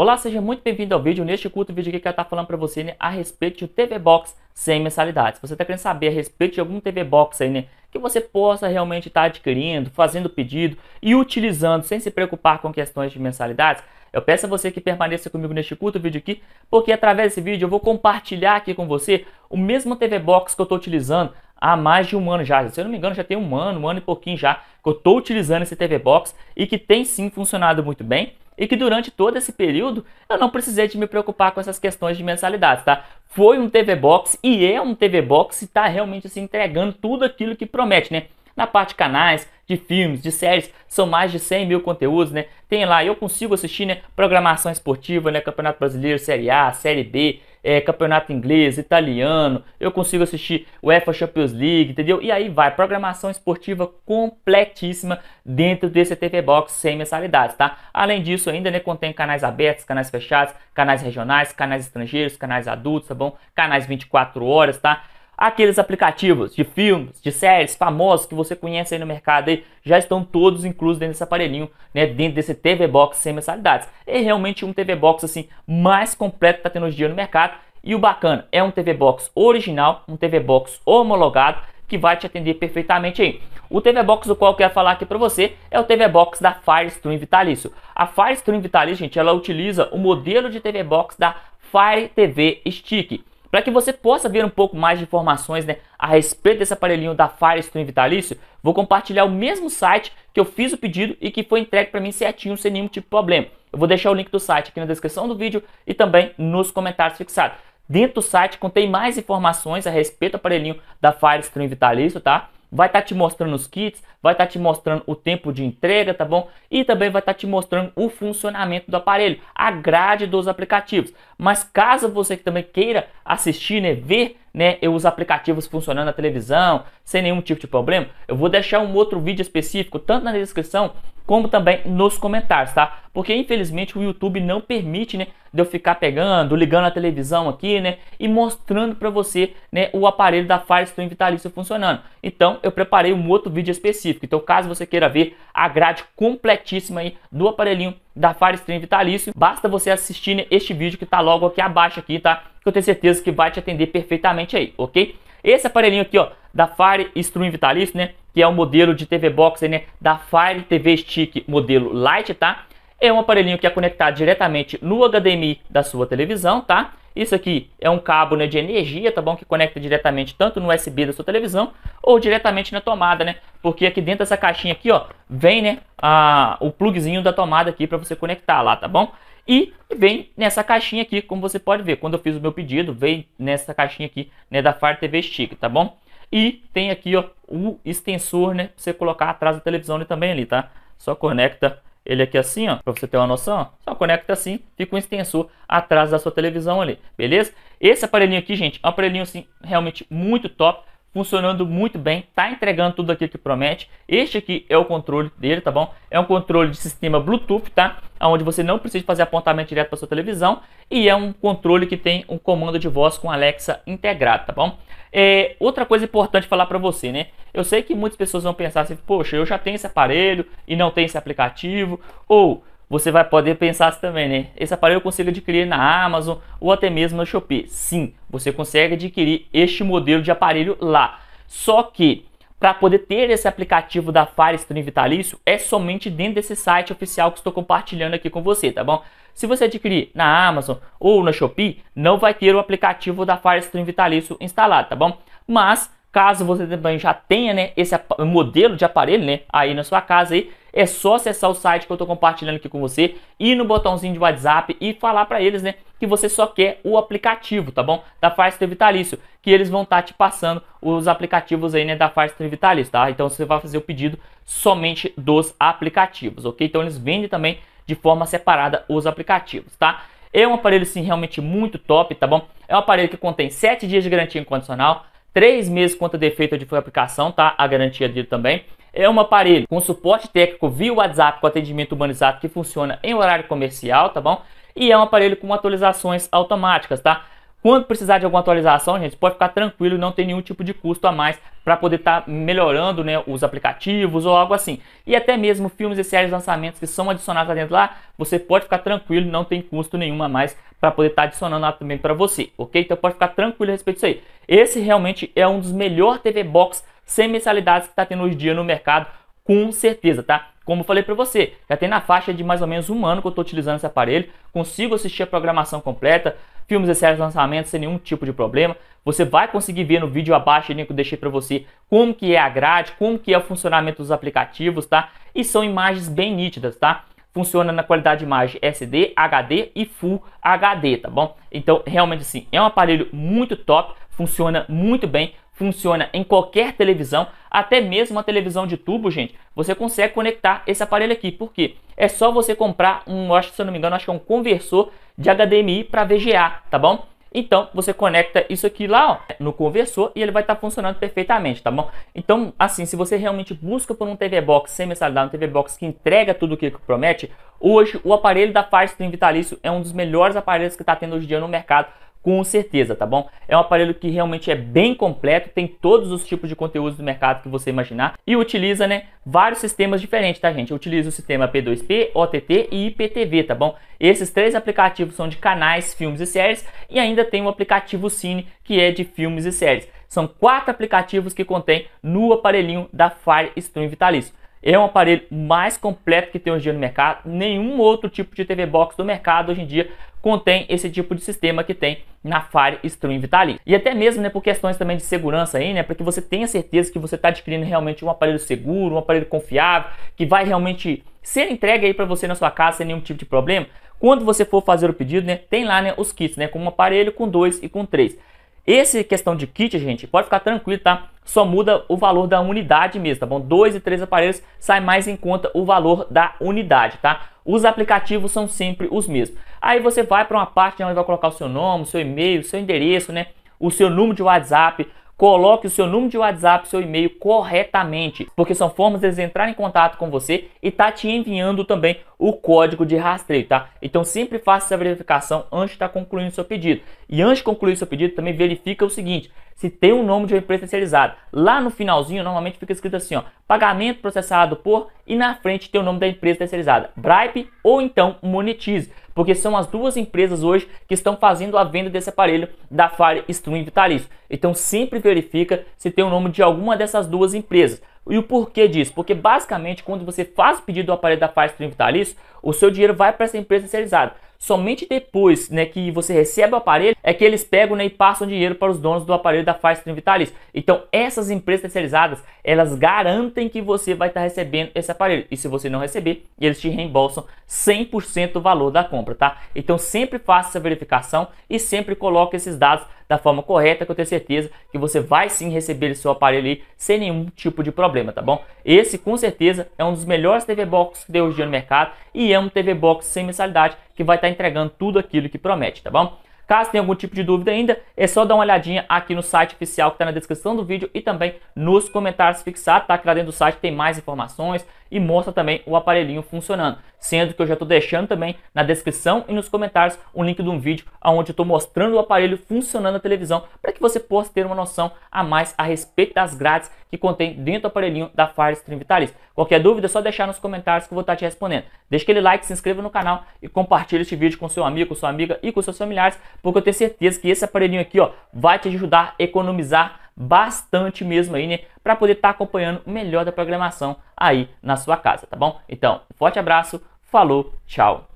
Olá, seja muito bem-vindo ao vídeo. Neste curto vídeo aqui que eu estou falando para você né, a respeito de TV Box sem mensalidades. Se você está querendo saber a respeito de algum TV Box aí, né, que você possa realmente estar tá adquirindo, fazendo pedido e utilizando sem se preocupar com questões de mensalidades, eu peço a você que permaneça comigo neste curto vídeo aqui, porque através desse vídeo eu vou compartilhar aqui com você o mesmo TV Box que eu estou utilizando há mais de um ano já. Se eu não me engano, já tem um ano, um ano e pouquinho já que eu estou utilizando esse TV Box e que tem sim funcionado muito bem e que durante todo esse período eu não precisei de me preocupar com essas questões de mensalidades, tá? Foi um TV Box e é um TV Box e está realmente se entregando tudo aquilo que promete, né? Na parte de canais, de filmes, de séries, são mais de 100 mil conteúdos, né? Tem lá, eu consigo assistir, né? Programação esportiva, né? Campeonato Brasileiro, Série A, Série B, é, campeonato inglês, italiano, eu consigo assistir UEFA Champions League, entendeu? E aí vai, programação esportiva completíssima dentro desse TV Box sem mensalidades, tá? Além disso ainda, né, contém canais abertos, canais fechados, canais regionais, canais estrangeiros, canais adultos, tá bom? Canais 24 horas, tá? Aqueles aplicativos de filmes, de séries famosos que você conhece aí no mercado aí, já estão todos inclusos dentro desse aparelhinho, né, dentro desse TV Box sem mensalidades. É realmente um TV Box assim mais completo que está tendo hoje dia no mercado. E o bacana é um TV Box original, um TV Box homologado que vai te atender perfeitamente aí. O TV Box do qual eu quero falar aqui para você é o TV Box da Firestream Vitalício. A Firestream Vitalício, gente, ela utiliza o modelo de TV Box da Fire TV Stick. Para que você possa ver um pouco mais de informações né, a respeito desse aparelhinho da Firestone Vitalício, vou compartilhar o mesmo site que eu fiz o pedido e que foi entregue para mim certinho, sem nenhum tipo de problema. Eu vou deixar o link do site aqui na descrição do vídeo e também nos comentários fixados. Dentro do site contém mais informações a respeito do aparelhinho da Firestone Vitalício, tá? vai estar tá te mostrando os kits, vai estar tá te mostrando o tempo de entrega, tá bom? E também vai estar tá te mostrando o funcionamento do aparelho, a grade dos aplicativos. Mas caso você também queira assistir, né, ver né, os aplicativos funcionando na televisão, sem nenhum tipo de problema, eu vou deixar um outro vídeo específico, tanto na descrição como também nos comentários, tá? Porque infelizmente o YouTube não permite, né, de eu ficar pegando, ligando a televisão aqui, né, e mostrando para você, né, o aparelho da Firestone Vitalício funcionando. Então, eu preparei um outro vídeo específico. Então, caso você queira ver a grade completíssima aí do aparelhinho da Firestream Vitalício, basta você assistir né, este vídeo que tá logo aqui abaixo aqui, tá? Que eu tenho certeza que vai te atender perfeitamente aí, ok? Esse aparelhinho aqui, ó, da Fire Stream Vitalício, né? que é o um modelo de TV Box né, da Fire TV Stick modelo Lite, tá? É um aparelhinho que é conectado diretamente no HDMI da sua televisão, tá? Isso aqui é um cabo né, de energia, tá bom? Que conecta diretamente tanto no USB da sua televisão ou diretamente na tomada, né? Porque aqui dentro dessa caixinha aqui, ó, vem né, a, o plugzinho da tomada aqui para você conectar lá, tá bom? E vem nessa caixinha aqui, como você pode ver. Quando eu fiz o meu pedido, vem nessa caixinha aqui né, da Fire TV Stick, tá bom? E tem aqui ó, o extensor, né? para você colocar atrás da televisão ali também ali, tá? Só conecta ele aqui assim, ó, para você ter uma noção, só conecta assim, fica um extensor atrás da sua televisão ali, beleza? Esse aparelhinho aqui, gente, é um aparelhinho assim, realmente muito top, funcionando muito bem, tá entregando tudo aquilo que promete. Este aqui é o controle dele, tá bom? É um controle de sistema Bluetooth, tá? Onde você não precisa fazer apontamento direto para sua televisão e é um controle que tem um comando de voz com Alexa integrado, tá bom? É, outra coisa importante falar para você, né? Eu sei que muitas pessoas vão pensar assim, poxa, eu já tenho esse aparelho e não tenho esse aplicativo, ou você vai poder pensar assim também, né? Esse aparelho eu consigo adquirir na Amazon ou até mesmo na Shopee. Sim, você consegue adquirir este modelo de aparelho lá. Só que para poder ter esse aplicativo da Fire Stream Vitalício, é somente dentro desse site oficial que estou compartilhando aqui com você, tá bom? Se você adquirir na Amazon ou na Shopee, não vai ter o aplicativo da Fire Stream Vitalício instalado, tá bom? Mas caso você também já tenha né, esse modelo de aparelho né, aí na sua casa, aí, é só acessar o site que eu estou compartilhando aqui com você, ir no botãozinho de WhatsApp e falar para eles, né, que você só quer o aplicativo, tá bom? Da Faixa Vitalício, que eles vão estar tá te passando os aplicativos aí, né, da Faixa Vitalício, tá? Então você vai fazer o pedido somente dos aplicativos, ok? Então eles vendem também de forma separada os aplicativos, tá? É um aparelho, sim, realmente muito top, tá bom? É um aparelho que contém 7 dias de garantia incondicional, 3 meses contra defeito de foi aplicação, tá? A garantia dele também é um aparelho com suporte técnico via WhatsApp com atendimento humanizado que funciona em horário comercial, tá bom? E é um aparelho com atualizações automáticas, tá? Quando precisar de alguma atualização, gente, pode ficar tranquilo, não tem nenhum tipo de custo a mais para poder estar tá melhorando né, os aplicativos ou algo assim. E até mesmo filmes e séries lançamentos que são adicionados lá dentro lá, você pode ficar tranquilo, não tem custo nenhum a mais para poder estar tá adicionando lá também para você, ok? Então pode ficar tranquilo a respeito disso aí. Esse realmente é um dos melhores TV Box sem mensalidades que está tendo hoje em dia no mercado, com certeza, tá? Como eu falei para você, já tem na faixa de mais ou menos um ano que eu estou utilizando esse aparelho, consigo assistir a programação completa, filmes e séries lançamentos sem nenhum tipo de problema. Você vai conseguir ver no vídeo abaixo que eu deixei para você como que é a grade, como que é o funcionamento dos aplicativos, tá? E são imagens bem nítidas, tá? Funciona na qualidade de imagem SD, HD e Full HD, tá bom? Então, realmente sim, é um aparelho muito top, funciona muito bem, funciona em qualquer televisão, até mesmo uma televisão de tubo, gente, você consegue conectar esse aparelho aqui. Por quê? É só você comprar um, acho, se eu não me engano, acho que é um conversor de HDMI para VGA, tá bom? Então, você conecta isso aqui lá ó, no conversor e ele vai estar tá funcionando perfeitamente, tá bom? Então, assim, se você realmente busca por um TV Box sem mensalidade, um TV Box que entrega tudo o que promete, hoje o aparelho da Fire Stream Vitalício é um dos melhores aparelhos que está tendo hoje em dia no mercado com certeza, tá bom? É um aparelho que realmente é bem completo, tem todos os tipos de conteúdos do mercado que você imaginar e utiliza, né, vários sistemas diferentes, tá, gente? Utiliza o sistema P2P, OTT e IPTV, tá bom? Esses três aplicativos são de canais, filmes e séries e ainda tem o aplicativo Cine, que é de filmes e séries. São quatro aplicativos que contém no aparelhinho da Fire Stream Vitalício. É um aparelho mais completo que tem hoje no mercado. Nenhum outro tipo de TV Box do mercado hoje em dia contém esse tipo de sistema que tem na Fire Stream Vitali. E até mesmo né, por questões também de segurança aí, né, para que você tenha certeza que você está adquirindo realmente um aparelho seguro, um aparelho confiável, que vai realmente ser entregue aí para você na sua casa sem nenhum tipo de problema. Quando você for fazer o pedido, né, tem lá né, os kits, né, com um aparelho, com dois e com três. Esse questão de kit, gente, pode ficar tranquilo, tá? Só muda o valor da unidade mesmo, tá bom? Dois e três aparelhos sai mais em conta o valor da unidade, tá? Os aplicativos são sempre os mesmos. Aí você vai para uma parte né, onde vai colocar o seu nome, o seu e-mail, o seu endereço, né? O seu número de WhatsApp, Coloque o seu número de WhatsApp, seu e-mail corretamente, porque são formas deles entrarem em contato com você e tá te enviando também o código de rastreio, tá? Então sempre faça essa verificação antes de estar tá concluindo seu pedido. E antes de concluir seu pedido, também verifica o seguinte: se tem o um nome de uma empresa terceirizada. Lá no finalzinho, normalmente fica escrito assim, ó, pagamento processado por e na frente tem o nome da empresa terceirizada, Bripe ou então Monetize porque são as duas empresas hoje que estão fazendo a venda desse aparelho da Fire Stream Vitalis. Então sempre verifica se tem o nome de alguma dessas duas empresas. E o porquê disso? Porque basicamente quando você faz o pedido do aparelho da Fire Stream Vitalis, o seu dinheiro vai para essa empresa terceirizada. Somente depois né, que você recebe o aparelho é que eles pegam né, e passam dinheiro para os donos do aparelho da faixa Vitalis. Então essas empresas terceirizadas, elas garantem que você vai estar tá recebendo esse aparelho. E se você não receber, eles te reembolsam 100% do valor da compra, tá? Então sempre faça essa verificação e sempre coloque esses dados da forma correta, que eu tenho certeza que você vai sim receber seu aparelho aí sem nenhum tipo de problema, tá bom? Esse com certeza é um dos melhores TV Box que hoje no mercado e é um TV Box sem mensalidade que vai estar tá entregando tudo aquilo que promete, tá bom? Caso tenha algum tipo de dúvida ainda, é só dar uma olhadinha aqui no site oficial que está na descrição do vídeo e também nos comentários fixados, tá? Que lá dentro do site tem mais informações e mostra também o aparelhinho funcionando sendo que eu já estou deixando também na descrição e nos comentários um link de um vídeo onde eu estou mostrando o aparelho funcionando na televisão para que você possa ter uma noção a mais a respeito das grades que contém dentro do aparelhinho da Firestream Vitalis. Qualquer dúvida é só deixar nos comentários que eu vou estar tá te respondendo. Deixa aquele like, se inscreva no canal e compartilhe este vídeo com seu amigo, com sua amiga e com seus familiares, porque eu tenho certeza que esse aparelhinho aqui ó, vai te ajudar a economizar bastante mesmo aí, né? Para poder estar tá acompanhando o melhor da programação aí na sua casa, tá bom? Então, um forte abraço, falou, tchau!